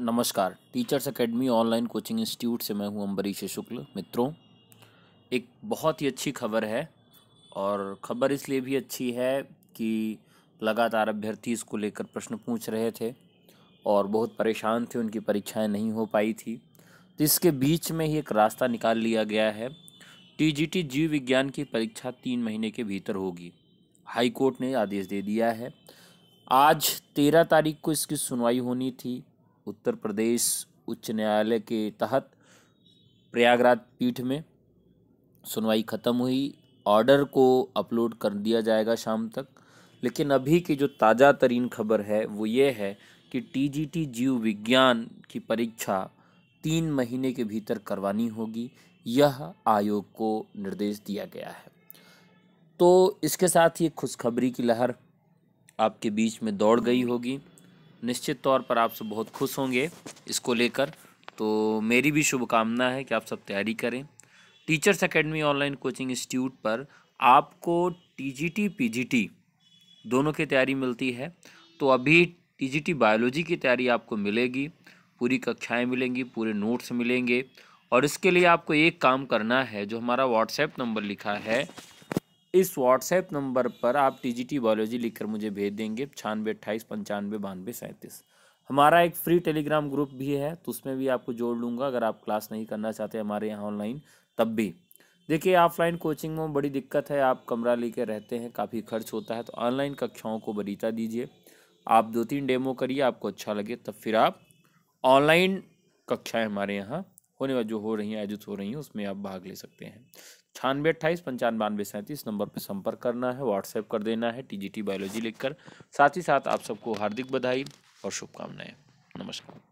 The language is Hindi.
नमस्कार teachers academy online coaching institute से मैं हूं अम्बरीश शुक्ल मित्रों एक बहुत ही अच्छी खबर है और खबर इसलिए भी अच्छी है कि लगातार अभ्यर्थी इसको लेकर प्रश्न पूछ रहे थे और बहुत परेशान थे उनकी परीक्षाएं नहीं हो पाई थी तो इसके बीच में ही एक रास्ता निकाल लिया गया है टीजीटी जीव विज्ञान की परीक्षा तीन महीने के भीतर होगी हाईकोर्ट ने आदेश दे दिया है आज तेरह तारीख को इसकी सुनवाई होनी थी उत्तर प्रदेश उच्च न्यायालय के तहत प्रयागराज पीठ में सुनवाई ख़त्म हुई ऑर्डर को अपलोड कर दिया जाएगा शाम तक लेकिन अभी की जो ताज़ा तरीन खबर है वो ये है कि टीजीटी जीव विज्ञान की परीक्षा तीन महीने के भीतर करवानी होगी यह आयोग को निर्देश दिया गया है तो इसके साथ ही खुशखबरी की लहर आपके बीच में दौड़ गई होगी निश्चित तौर पर आप सब बहुत खुश होंगे इसको लेकर तो मेरी भी शुभकामना है कि आप सब तैयारी करें teachers academy online coaching institute पर आपको टीजीटी पीजीटी दोनों की तैयारी मिलती है तो अभी टीजीटी बायोलॉजी की तैयारी आपको मिलेगी पूरी कक्षाएं मिलेंगी पूरे नोट्स मिलेंगे और इसके लिए आपको एक काम करना है जो हमारा व्हाट्सएप नंबर लिखा है इस व्हाट्सएप नंबर पर आप टी जी टी बायोलॉजी कर मुझे भेज देंगे छानबे अट्ठाईस पंचानवे बानवे सैंतीस हमारा एक फ्री टेलीग्राम ग्रुप भी है तो उसमें भी आपको जोड़ लूँगा अगर आप क्लास नहीं करना चाहते हमारे यहाँ ऑनलाइन तब भी देखिए ऑफलाइन कोचिंग में बड़ी दिक्कत है आप कमरा लेके रहते हैं काफ़ी खर्च होता है तो ऑनलाइन कक्षाओं को बरीता दीजिए आप दो तीन डेमो करिए आपको अच्छा लगे तब फिर आप ऑनलाइन कक्षाएँ हमारे यहाँ होने वाली जो हो रही हैं आयोजित हो रही हैं उसमें आप भाग ले सकते हैं छानबे अट्ठाईस पंचानवे सैंतीस नंबर पर संपर्क करना है व्हाट्सएप कर देना है टी बायोलॉजी लिखकर साथ ही साथ आप सबको हार्दिक बधाई और शुभकामनाएं नमस्कार